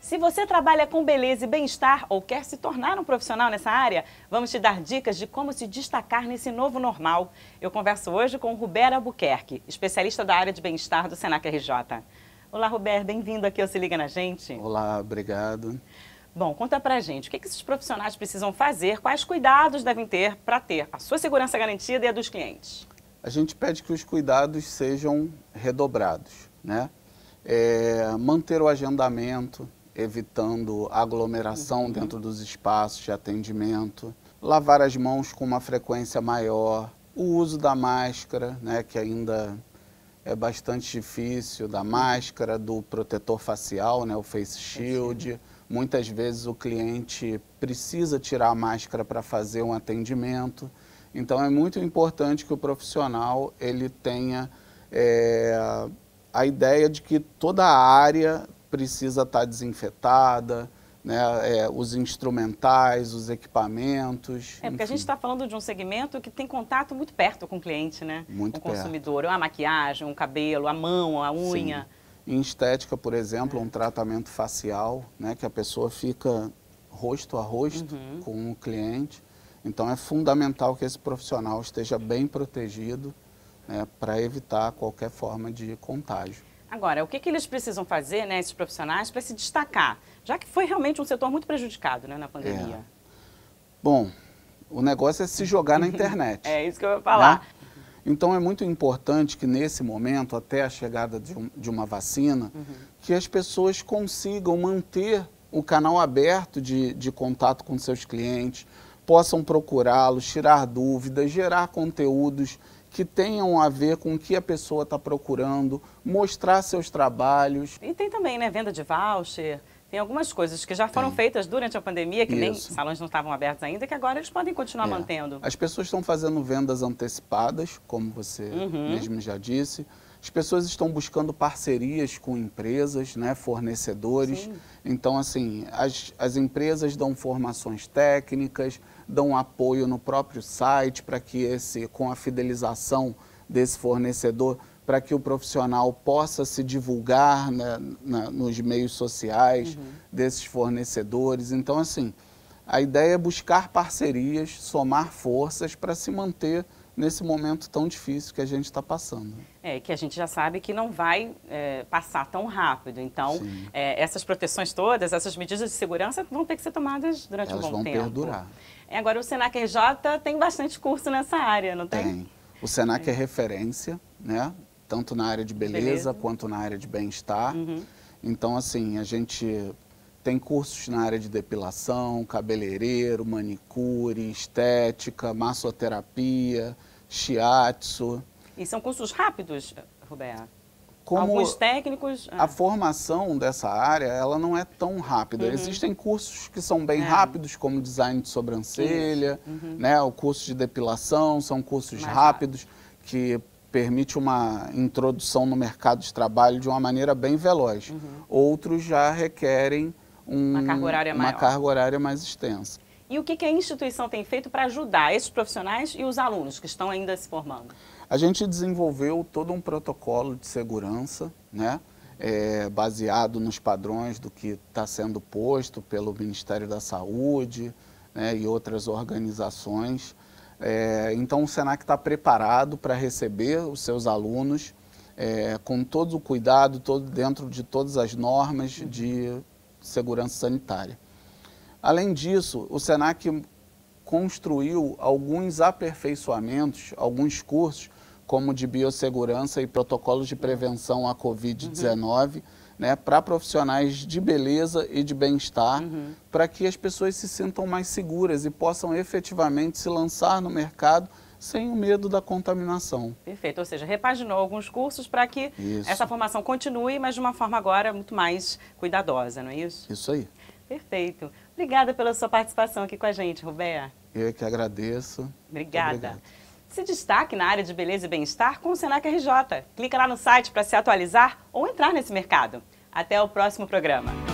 Se você trabalha com beleza e bem-estar ou quer se tornar um profissional nessa área, vamos te dar dicas de como se destacar nesse novo normal. Eu converso hoje com Rubera Albuquerque, especialista da área de bem-estar do Senac RJ. Olá, Ruber, bem-vindo aqui ao Se Liga na Gente. Olá, obrigado. Bom, conta pra gente, o que, que esses profissionais precisam fazer, quais cuidados devem ter para ter a sua segurança garantida e a dos clientes? A gente pede que os cuidados sejam redobrados, né? É, manter o agendamento, evitando aglomeração uhum. dentro dos espaços de atendimento, lavar as mãos com uma frequência maior, o uso da máscara, né, que ainda é bastante difícil, da uhum. máscara, do protetor facial, né, o face shield. Muitas vezes o cliente precisa tirar a máscara para fazer um atendimento. Então é muito importante que o profissional ele tenha é, a ideia de que toda a área precisa estar tá desinfetada, né, é, os instrumentais, os equipamentos. É, porque a gente está falando de um segmento que tem contato muito perto com o cliente, né? Muito com o consumidor. Perto. A maquiagem, o cabelo, a mão, a unha. Sim. Em estética, por exemplo, é. um tratamento facial, né, que a pessoa fica rosto a rosto uhum. com o cliente. Então é fundamental que esse profissional esteja bem protegido né, para evitar qualquer forma de contágio. Agora, o que, que eles precisam fazer, né, esses profissionais, para se destacar? Já que foi realmente um setor muito prejudicado né, na pandemia. É. Bom, o negócio é se jogar na internet. é isso que eu vou falar. Né? Então é muito importante que nesse momento, até a chegada de, um, de uma vacina, uhum. que as pessoas consigam manter o canal aberto de, de contato com seus clientes, possam procurá-los, tirar dúvidas, gerar conteúdos que tenham a ver com o que a pessoa está procurando, mostrar seus trabalhos. E tem também, né, venda de voucher, tem algumas coisas que já foram tem. feitas durante a pandemia, que Isso. nem salões não estavam abertos ainda, que agora eles podem continuar é. mantendo. As pessoas estão fazendo vendas antecipadas, como você uhum. mesmo já disse. As pessoas estão buscando parcerias com empresas, né, fornecedores. Sim. Então, assim, as, as empresas dão formações técnicas, dão apoio no próprio site para que esse, com a fidelização desse fornecedor, para que o profissional possa se divulgar né, na, nos meios sociais uhum. desses fornecedores. Então, assim, a ideia é buscar parcerias, somar forças para se manter nesse momento tão difícil que a gente está passando. É, que a gente já sabe que não vai é, passar tão rápido. Então, é, essas proteções todas, essas medidas de segurança vão ter que ser tomadas durante Elas um bom tempo. Elas vão perdurar. É, agora, o Senac RJ tem bastante curso nessa área, não tem? Tem. O Senac é, é referência, né? Tanto na área de beleza, beleza. quanto na área de bem-estar. Uhum. Então, assim, a gente tem cursos na área de depilação, cabeleireiro, manicure, estética, massoterapia, shiatsu. E são cursos rápidos, Roberto? como Alguns técnicos. É. A formação dessa área ela não é tão rápida. Uhum. Existem cursos que são bem é. rápidos, como design de sobrancelha, uhum. né? O curso de depilação são cursos Mais rápidos rápido. que permite uma introdução no mercado de trabalho de uma maneira bem veloz. Uhum. Outros já requerem um, uma, carga horária, uma carga horária mais extensa. E o que, que a instituição tem feito para ajudar esses profissionais e os alunos que estão ainda se formando? A gente desenvolveu todo um protocolo de segurança, né? É, baseado nos padrões do que está sendo posto pelo Ministério da Saúde né, e outras organizações. É, então, o SENAC está preparado para receber os seus alunos é, com todo o cuidado, todo, dentro de todas as normas de segurança sanitária. Além disso, o SENAC construiu alguns aperfeiçoamentos, alguns cursos como de biossegurança e protocolos de prevenção à Covid-19, uhum. né, para profissionais de beleza e de bem-estar, uhum. para que as pessoas se sintam mais seguras e possam efetivamente se lançar no mercado sem o medo da contaminação. Perfeito, ou seja, repaginou alguns cursos para que isso. essa formação continue, mas de uma forma agora muito mais cuidadosa, não é isso? Isso aí. Perfeito. Obrigada pela sua participação aqui com a gente, Roberto. Eu é que agradeço. Obrigada. Se destaque na área de beleza e bem-estar com o Senac RJ. Clica lá no site para se atualizar ou entrar nesse mercado. Até o próximo programa.